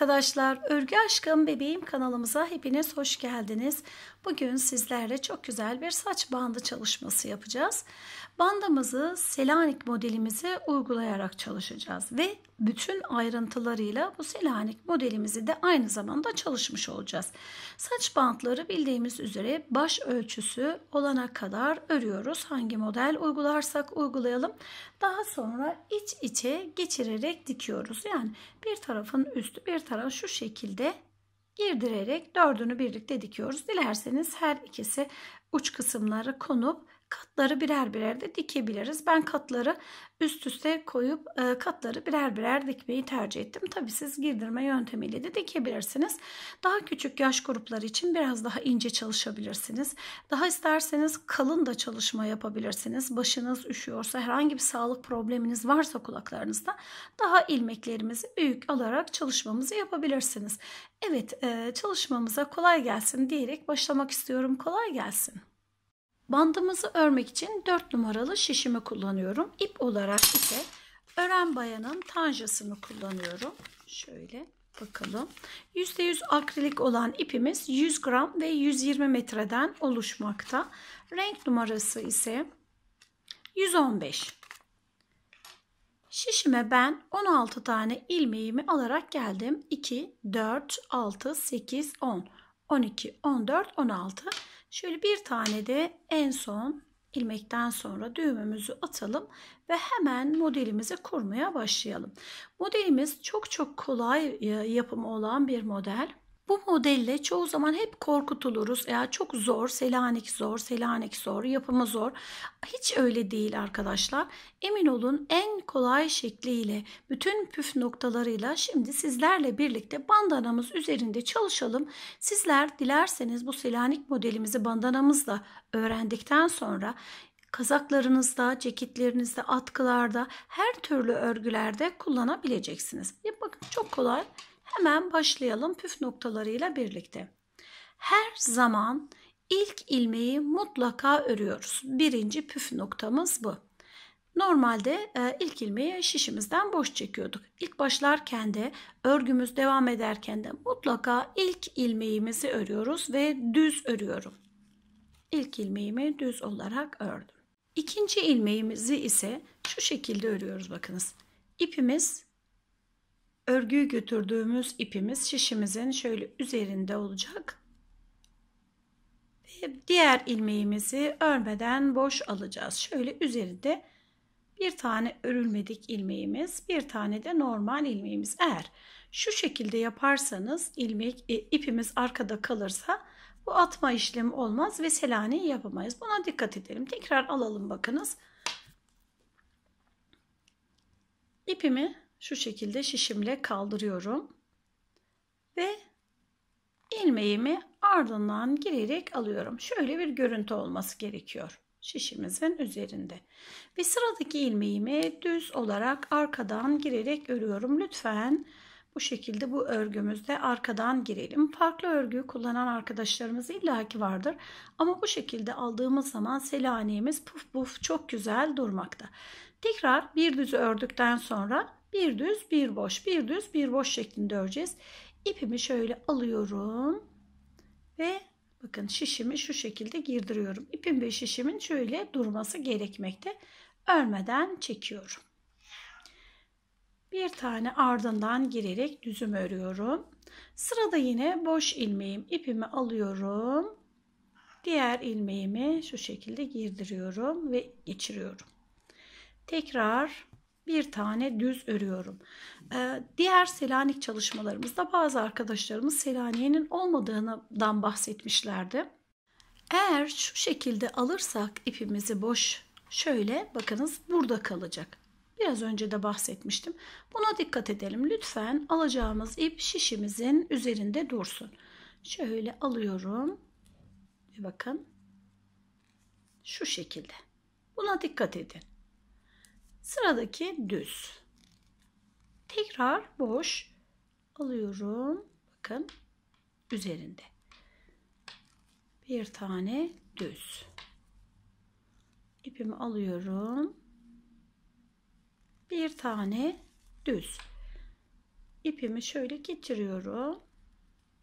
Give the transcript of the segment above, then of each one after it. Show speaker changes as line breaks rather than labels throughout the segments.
arkadaşlar. Örgü Aşkım Bebeğim kanalımıza hepiniz hoş geldiniz. Bugün sizlerle çok güzel bir saç bandı çalışması yapacağız. Bandamızı Selanik modelimize uygulayarak çalışacağız ve bütün ayrıntılarıyla bu Selanik modelimizi de aynı zamanda çalışmış olacağız. Saç bantları bildiğimiz üzere baş ölçüsü olana kadar örüyoruz. Hangi model uygularsak uygulayalım. Daha sonra iç içe geçirerek dikiyoruz. Yani bir tarafın üstü bir taraf şu şekilde girdirerek dördünü birlikte dikiyoruz. Dilerseniz her ikisi uç kısımları konup katları birer birer de dikebiliriz. Ben katları üst üste koyup e, katları birer birer dikmeyi tercih ettim. Tabii siz girdirme yöntemiyle de dikebilirsiniz. Daha küçük yaş grupları için biraz daha ince çalışabilirsiniz. Daha isterseniz kalın da çalışma yapabilirsiniz. Başınız üşüyorsa herhangi bir sağlık probleminiz varsa kulaklarınızda daha ilmeklerimizi büyük alarak çalışmamızı yapabilirsiniz. Evet e, çalışmamıza kolay gelsin diyerek başlamak istiyorum. Kolay gelsin. Bandımızı örmek için 4 numaralı şişimi kullanıyorum. İp olarak ise ören bayanın tanjasını kullanıyorum. Şöyle bakalım. %100 akrilik olan ipimiz 100 gram ve 120 metreden oluşmakta. Renk numarası ise 115. Şişime ben 16 tane ilmeğimi alarak geldim. 2, 4, 6, 8, 10, 12, 14, 16. Şöyle bir tane de en son ilmekten sonra düğümümüzü atalım ve hemen modelimizi kurmaya başlayalım. Modelimiz çok çok kolay e, yapımı olan bir model. Bu modelle çoğu zaman hep korkutuluruz. Ya çok zor, Selanik zor, Selanik zor, yapımı zor. Hiç öyle değil arkadaşlar. Emin olun en kolay şekliyle, bütün püf noktalarıyla şimdi sizlerle birlikte bandanamız üzerinde çalışalım. Sizler dilerseniz bu Selanik modelimizi bandanamızla öğrendikten sonra kazaklarınızda, ceketlerinizde, atkılarda, her türlü örgülerde kullanabileceksiniz. Ya bakın çok kolay. Hemen başlayalım püf noktalarıyla birlikte. Her zaman ilk ilmeği mutlaka örüyoruz. Birinci püf noktamız bu. Normalde e, ilk ilmeği şişimizden boş çekiyorduk. İlk başlarken de örgümüz devam ederken de mutlaka ilk ilmeğimizi örüyoruz ve düz örüyorum. İlk ilmeğimi düz olarak ördüm. İkinci ilmeğimizi ise şu şekilde örüyoruz bakınız. İpimiz örgüyü götürdüğümüz ipimiz şişimizin şöyle üzerinde olacak. Ve diğer ilmeğimizi örmeden boş alacağız. Şöyle üzerinde bir tane örülmedik ilmeğimiz, bir tane de normal ilmeğimiz. Eğer şu şekilde yaparsanız ilmek e, ipimiz arkada kalırsa bu atma işlemi olmaz ve selaneyi yapamayız. Buna dikkat edelim. Tekrar alalım bakınız. İpimi şu şekilde şişimle kaldırıyorum. Ve ilmeğimi ardından girerek alıyorum. Şöyle bir görüntü olması gerekiyor şişimizin üzerinde. Ve sıradaki ilmeğimi düz olarak arkadan girerek örüyorum. Lütfen bu şekilde bu örgümüzde arkadan girelim. Farklı örgü kullanan arkadaşlarımız illaki vardır. Ama bu şekilde aldığımız zaman selanemiz puf puf çok güzel durmakta. Tekrar bir düz ördükten sonra bir düz bir boş bir düz bir boş şeklinde öreceğiz. İpimi şöyle alıyorum ve bakın şişimi şu şekilde girdiriyorum. İpim ve şişimin şöyle durması gerekmekte. Örmeden çekiyorum. Bir tane ardından girerek düzüm örüyorum. Sırada yine boş ilmeğim ipimi alıyorum. Diğer ilmeğimi şu şekilde girdiriyorum ve geçiriyorum. Tekrar bir tane düz örüyorum. Ee, diğer Selanik çalışmalarımızda bazı arkadaşlarımız Selaniye'nin olmadığından bahsetmişlerdi. Eğer şu şekilde alırsak ipimizi boş şöyle bakınız burada kalacak. Biraz önce de bahsetmiştim. Buna dikkat edelim. Lütfen alacağımız ip şişimizin üzerinde dursun. Şöyle alıyorum. Bir bakın. Şu şekilde. Buna dikkat edin. Sıradaki düz. Tekrar boş alıyorum. Bakın üzerinde. Bir tane düz. İpimi alıyorum. Bir tane düz. İpimi şöyle geçiriyorum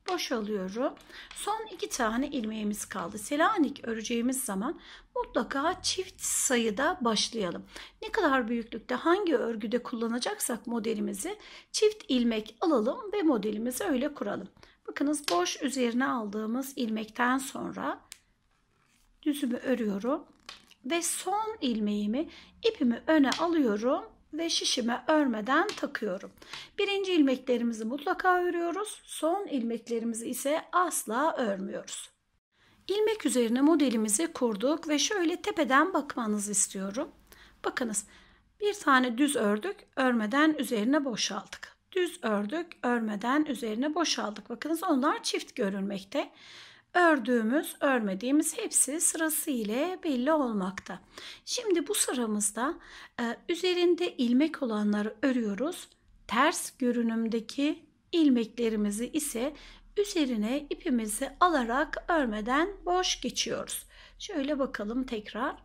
boşalıyorum. Son iki tane ilmeğimiz kaldı. Selanik öreceğimiz zaman mutlaka çift sayıda başlayalım. Ne kadar büyüklükte hangi örgüde kullanacaksak modelimizi çift ilmek alalım ve modelimizi öyle kuralım. Bakınız boş üzerine aldığımız ilmekten sonra düzümü örüyorum ve son ilmeğimi ipimi öne alıyorum ve şişime örmeden takıyorum. Birinci ilmeklerimizi mutlaka örüyoruz. Son ilmeklerimizi ise asla örmüyoruz. İlmek üzerine modelimizi kurduk ve şöyle tepeden bakmanızı istiyorum. Bakınız bir tane düz ördük, örmeden üzerine boşaldık. Düz ördük, örmeden üzerine boşaldık. Bakınız onlar çift görünmekte. Ördüğümüz, örmediğimiz hepsi sırası ile belli olmakta. Şimdi bu sıramızda e, üzerinde ilmek olanları örüyoruz. Ters görünümdeki ilmeklerimizi ise üzerine ipimizi alarak örmeden boş geçiyoruz. Şöyle bakalım tekrar.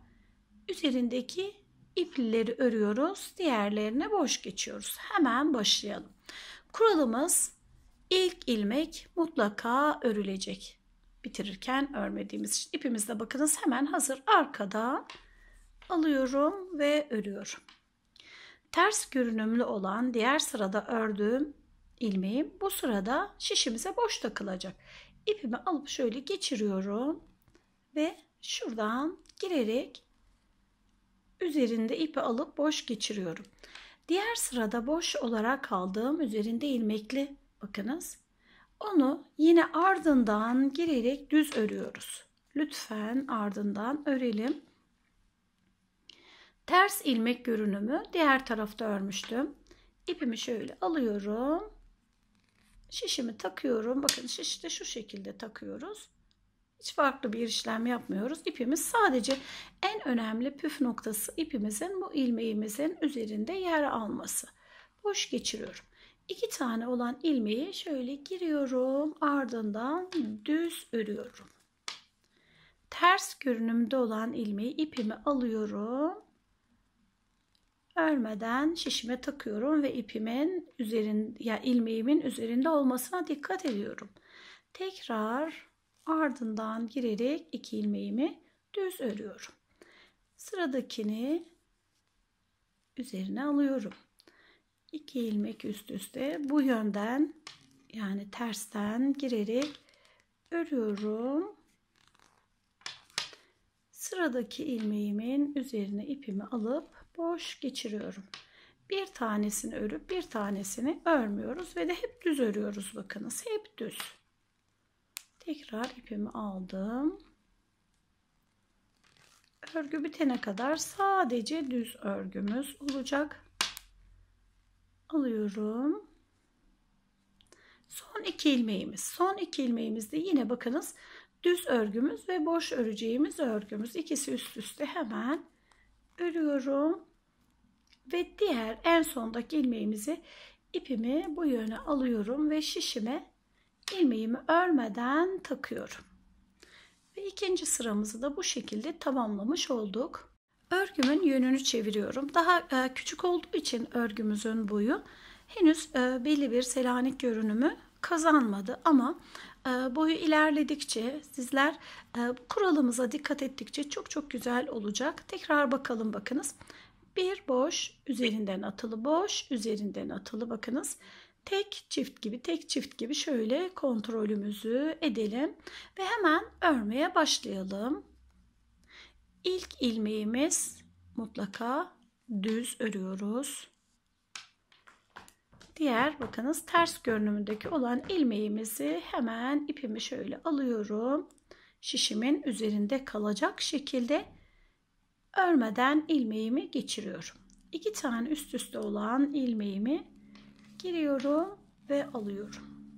Üzerindeki iplileri örüyoruz. Diğerlerine boş geçiyoruz. Hemen başlayalım. Kuralımız ilk ilmek mutlaka örülecek bitirirken örmediğimiz için ipimizde bakınız hemen hazır arkada alıyorum ve örüyorum. Ters görünümlü olan diğer sırada ördüğüm ilmeğim bu sırada şişimize boş takılacak. İpimi alıp şöyle geçiriyorum ve şuradan girerek üzerinde ipi alıp boş geçiriyorum. Diğer sırada boş olarak aldığım üzerinde ilmekli bakınız onu yine ardından girerek düz örüyoruz. Lütfen ardından örelim. Ters ilmek görünümü diğer tarafta örmüştüm. İpimi şöyle alıyorum. Şişimi takıyorum. Bakın şişi de şu şekilde takıyoruz. Hiç farklı bir işlem yapmıyoruz. İpimiz sadece en önemli püf noktası ipimizin bu ilmeğimizin üzerinde yer alması. Boş geçiriyorum iki tane olan ilmeği şöyle giriyorum. Ardından düz örüyorum. Ters görünümde olan ilmeği ipimi alıyorum. Örmeden şişime takıyorum ve ipimin üzerinde, ya ilmeğimin üzerinde olmasına dikkat ediyorum. Tekrar ardından girerek iki ilmeğimi düz örüyorum. Sıradakini üzerine alıyorum. 2 ilmek üst üste bu yönden yani tersten girerek örüyorum. Sıradaki ilmeğimin üzerine ipimi alıp boş geçiriyorum. Bir tanesini örüp bir tanesini örmüyoruz ve de hep düz örüyoruz bakınız. Hep düz. Tekrar ipimi aldım. Örgü bitene kadar sadece düz örgümüz olacak alıyorum. Son iki ilmeğimiz. Son iki ilmeğimiz de yine bakınız düz örgümüz ve boş öreceğimiz örgümüz. ikisi üst üste hemen örüyorum. Ve diğer en sondaki ilmeğimizi ipimi bu yöne alıyorum ve şişime ilmeğimi örmeden takıyorum. Ve ikinci sıramızı da bu şekilde tamamlamış olduk. Örgümün yönünü çeviriyorum. Daha e, küçük olduğu için örgümüzün boyu henüz e, belli bir selanik görünümü kazanmadı ama e, boyu ilerledikçe sizler bu kuralımıza dikkat ettikçe çok çok güzel olacak. Tekrar bakalım bakınız. Bir boş, üzerinden atılı boş, üzerinden atılı bakınız. Tek çift gibi, tek çift gibi şöyle kontrolümüzü edelim ve hemen örmeye başlayalım. İlk ilmeğimiz mutlaka düz örüyoruz. Diğer bakınız ters görünümündeki olan ilmeğimizi hemen ipimi şöyle alıyorum. Şişimin üzerinde kalacak şekilde örmeden ilmeğimi geçiriyorum. İki tane üst üste olan ilmeğimi giriyorum ve alıyorum.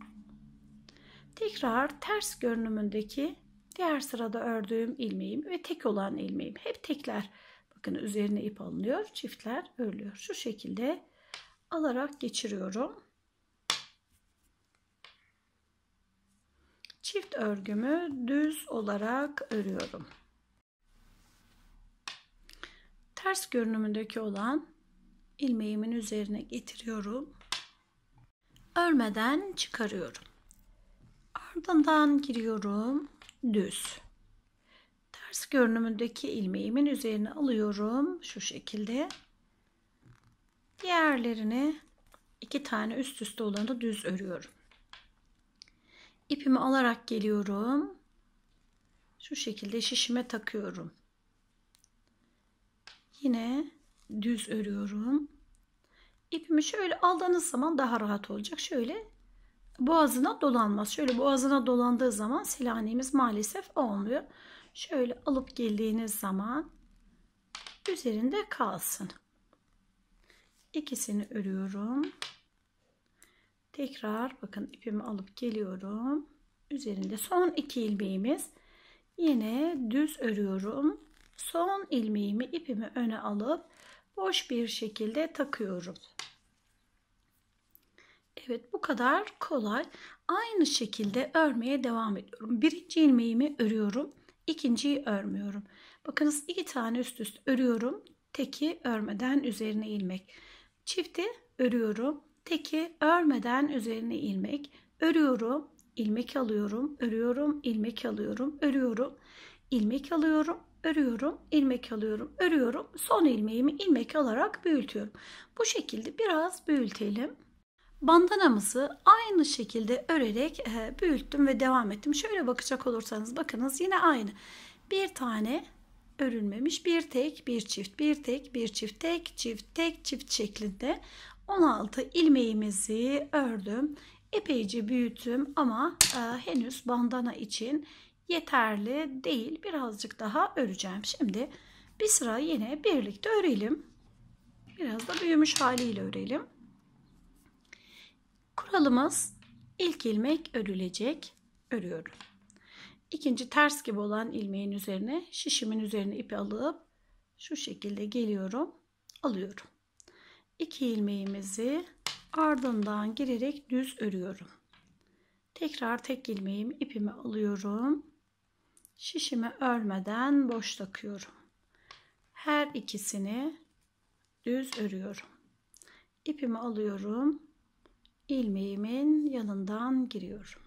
Tekrar ters görünümündeki Diğer sırada ördüğüm ilmeğim ve tek olan ilmeğim. Hep tekler. Bakın üzerine ip alınıyor. Çiftler örülüyor. Şu şekilde alarak geçiriyorum. Çift örgümü düz olarak örüyorum. Ters görünümündeki olan ilmeğimin üzerine getiriyorum. Örmeden çıkarıyorum. Ardından giriyorum düz. Ters görünümündeki ilmeğimin üzerine alıyorum. Şu şekilde. Diğerlerini iki tane üst üste olanı düz örüyorum. İpimi alarak geliyorum. Şu şekilde şişime takıyorum. Yine düz örüyorum. İpimi şöyle aldığınız zaman daha rahat olacak. Şöyle boğazına dolanmaz. Şöyle boğazına dolandığı zaman silhanemiz maalesef olmuyor. Şöyle alıp geldiğiniz zaman üzerinde kalsın. İkisini örüyorum. Tekrar bakın ipimi alıp geliyorum. Üzerinde son iki ilmeğimiz. Yine düz örüyorum. Son ilmeğimi ipimi öne alıp boş bir şekilde takıyoruz. Evet bu kadar kolay. Aynı şekilde örmeye devam ediyorum. Birinci ilmeğimi örüyorum. ikinciyi örmüyorum. Bakınız iki tane üst üste örüyorum. Teki örmeden üzerine ilmek. Çifti örüyorum. Teki örmeden üzerine ilmek. Örüyorum. ilmek alıyorum. Örüyorum. ilmek alıyorum. Örüyorum. ilmek alıyorum örüyorum, ilmek alıyorum, örüyorum. Son ilmeğimi ilmek alarak büyütüyorum. Bu şekilde biraz büyütelim bandanamızı aynı şekilde örerek e, büyüttüm ve devam ettim. Şöyle bakacak olursanız bakınız yine aynı. Bir tane örülmemiş bir tek bir çift bir tek bir çift tek çift tek çift şeklinde 16 ilmeğimizi ördüm. Epeyce büyüttüm ama e, henüz bandana için yeterli değil. Birazcık daha öreceğim. Şimdi bir sıra yine birlikte örelim. Biraz da büyümüş haliyle örelim. Kuralımız ilk ilmek örülecek. Örüyorum. İkinci ters gibi olan ilmeğin üzerine şişimin üzerine ipi alıp şu şekilde geliyorum. Alıyorum. İki ilmeğimizi ardından girerek düz örüyorum. Tekrar tek ilmeğim ipimi alıyorum. Şişimi örmeden boş takıyorum. Her ikisini düz örüyorum. İpimi alıyorum ilmeğimin yanından giriyorum.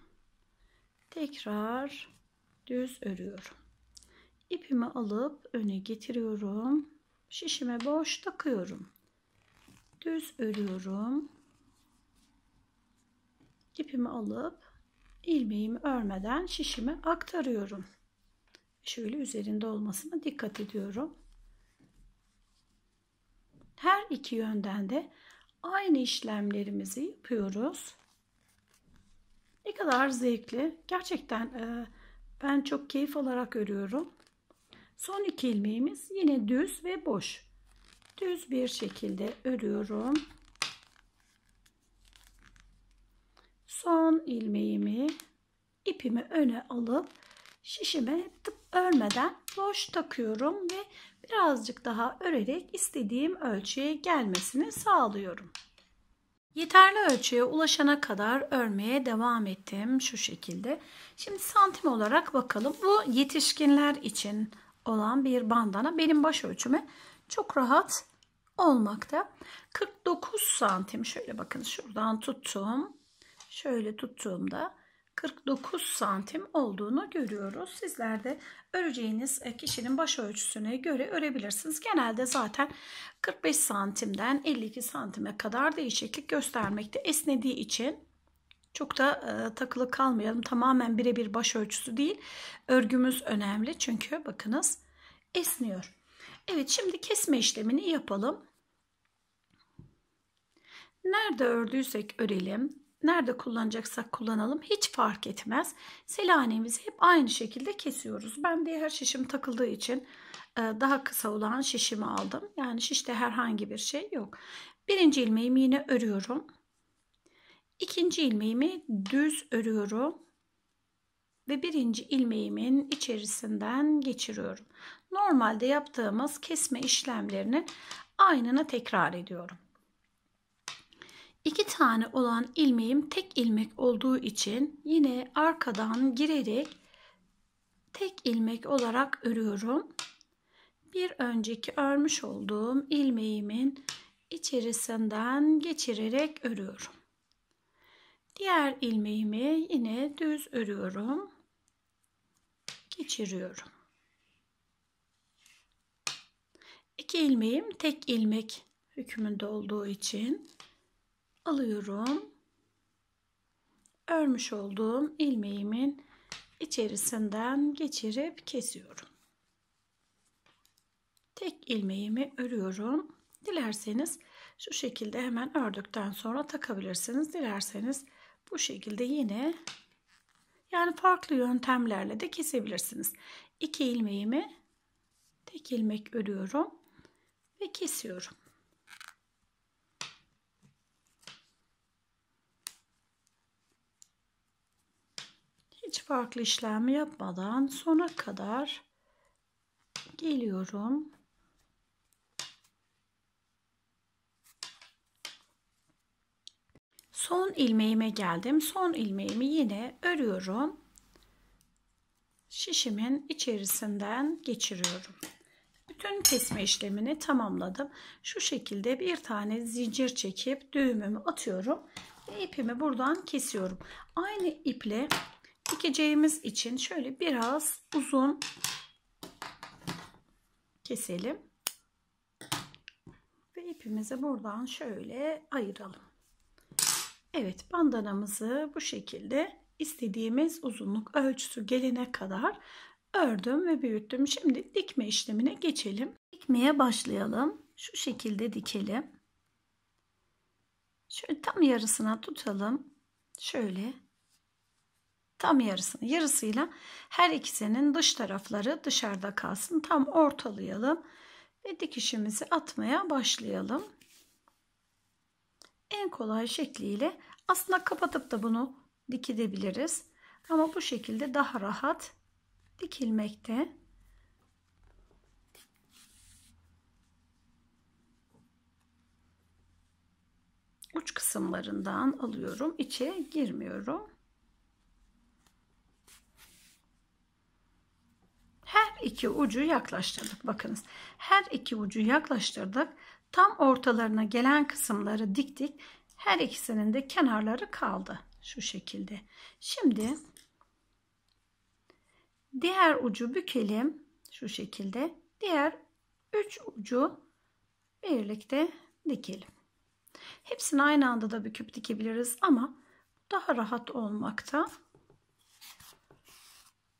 Tekrar düz örüyorum. İpimi alıp öne getiriyorum. Şişime boş takıyorum. Düz örüyorum. İpimi alıp ilmeğimi örmeden şişime aktarıyorum. Şöyle üzerinde olmasına dikkat ediyorum. Her iki yönden de aynı işlemlerimizi yapıyoruz. Ne kadar zevkli. Gerçekten e, ben çok keyif alarak örüyorum. Son iki ilmeğimiz yine düz ve boş. Düz bir şekilde örüyorum. Son ilmeğimi ipimi öne alıp şişime tıp örmeden boş takıyorum ve birazcık daha örerek istediğim ölçüye gelmesini sağlıyorum. Yeterli ölçüye ulaşana kadar örmeye devam ettim şu şekilde. Şimdi santim olarak bakalım. Bu yetişkinler için olan bir bandana benim baş ölçüme çok rahat olmakta. 49 santim şöyle bakın şuradan tuttum. Şöyle tuttuğumda 49 santim olduğunu görüyoruz. Sizler de öreceğiniz e, kişinin baş ölçüsüne göre örebilirsiniz. Genelde zaten 45 santimden 52 santime kadar değişiklik göstermekte. Esnediği için çok da e, takılı kalmayalım. Tamamen birebir baş ölçüsü değil. Örgümüz önemli çünkü bakınız esniyor. Evet şimdi kesme işlemini yapalım. Nerede ördüysek örelim nerede kullanacaksak kullanalım hiç fark etmez. Selanemizi hep aynı şekilde kesiyoruz. Ben de her şişim takıldığı için e, daha kısa olan şişimi aldım. Yani şişte herhangi bir şey yok. Birinci ilmeğimi yine örüyorum. İkinci ilmeğimi düz örüyorum ve birinci ilmeğimin içerisinden geçiriyorum. Normalde yaptığımız kesme işlemlerini aynına tekrar ediyorum. İki tane olan ilmeğim tek ilmek olduğu için yine arkadan girerek tek ilmek olarak örüyorum. Bir önceki örmüş olduğum ilmeğimin içerisinden geçirerek örüyorum. Diğer ilmeğimi yine düz örüyorum. Geçiriyorum. İki ilmeğim tek ilmek hükmünde olduğu için alıyorum. Örmüş olduğum ilmeğimin içerisinden geçirip kesiyorum. Tek ilmeğimi örüyorum. Dilerseniz şu şekilde hemen ördükten sonra takabilirsiniz. Dilerseniz bu şekilde yine yani farklı yöntemlerle de kesebilirsiniz. İki ilmeğimi tek ilmek örüyorum ve kesiyorum. hiç farklı işlem yapmadan sona kadar geliyorum. Son ilmeğime geldim. Son ilmeğimi yine örüyorum. Şişimin içerisinden geçiriyorum. Bütün kesme işlemini tamamladım. Şu şekilde bir tane zincir çekip düğümümü atıyorum. Ve ipimi buradan kesiyorum. Aynı iple dikeceğimiz için şöyle biraz uzun keselim. Ve ipimizi buradan şöyle ayıralım. Evet bandanamızı bu şekilde istediğimiz uzunluk ölçüsü gelene kadar ördüm ve büyüttüm. Şimdi dikme işlemine geçelim. Dikmeye başlayalım. Şu şekilde dikelim. Şöyle tam yarısına tutalım. Şöyle tam yarısını yarısıyla her ikisinin dış tarafları dışarıda kalsın. Tam ortalayalım ve dikişimizi atmaya başlayalım. En kolay şekliyle aslında kapatıp da bunu dikilebiliriz. Ama bu şekilde daha rahat dikilmekte. Uç kısımlarından alıyorum. içe girmiyorum. iki ucu yaklaştırdık. Bakınız her iki ucu yaklaştırdık. Tam ortalarına gelen kısımları diktik. Her ikisinin de kenarları kaldı. Şu şekilde. Şimdi diğer ucu bükelim. Şu şekilde. Diğer üç ucu birlikte dikelim. Hepsini aynı anda da büküp dikebiliriz ama daha rahat olmakta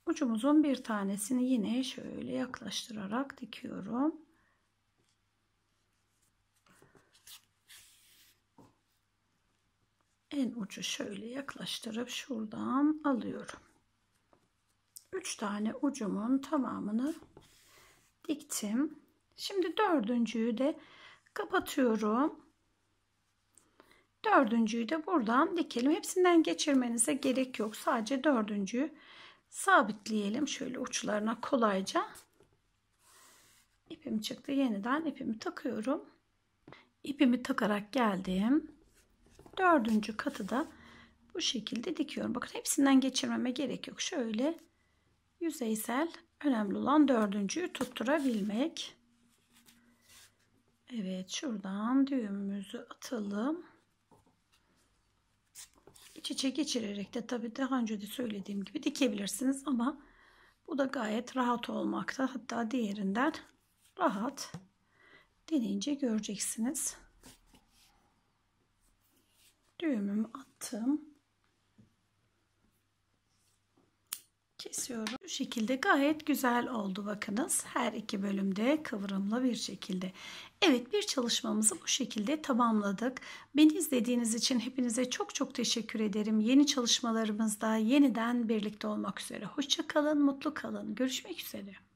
Ucumuzun bir tanesini yine şöyle yaklaştırarak dikiyorum. En ucu şöyle yaklaştırıp şuradan alıyorum. 3 tane ucumun tamamını diktim. Şimdi dördüncüyü de kapatıyorum. Dördüncüyü de buradan dikelim. Hepsinden geçirmenize gerek yok. Sadece dördüncüyü sabitleyelim şöyle uçlarına kolayca. ipim çıktı. Yeniden ipimi takıyorum. ipimi takarak geldim. Dördüncü katı da bu şekilde dikiyorum. Bakın hepsinden geçirmeme gerek yok. Şöyle yüzeysel önemli olan dördüncüyü tutturabilmek. Evet şuradan düğümümüzü atalım iç içe geçirerek de tabii daha önce de söylediğim gibi dikebilirsiniz ama bu da gayet rahat olmakta. Hatta diğerinden rahat deneyince göreceksiniz. Düğümümü attım. kesiyorum. Bu şekilde gayet güzel oldu bakınız. Her iki bölümde kıvrımlı bir şekilde. Evet bir çalışmamızı bu şekilde tamamladık. Beni izlediğiniz için hepinize çok çok teşekkür ederim. Yeni çalışmalarımızda yeniden birlikte olmak üzere. Hoşça kalın, mutlu kalın. Görüşmek üzere.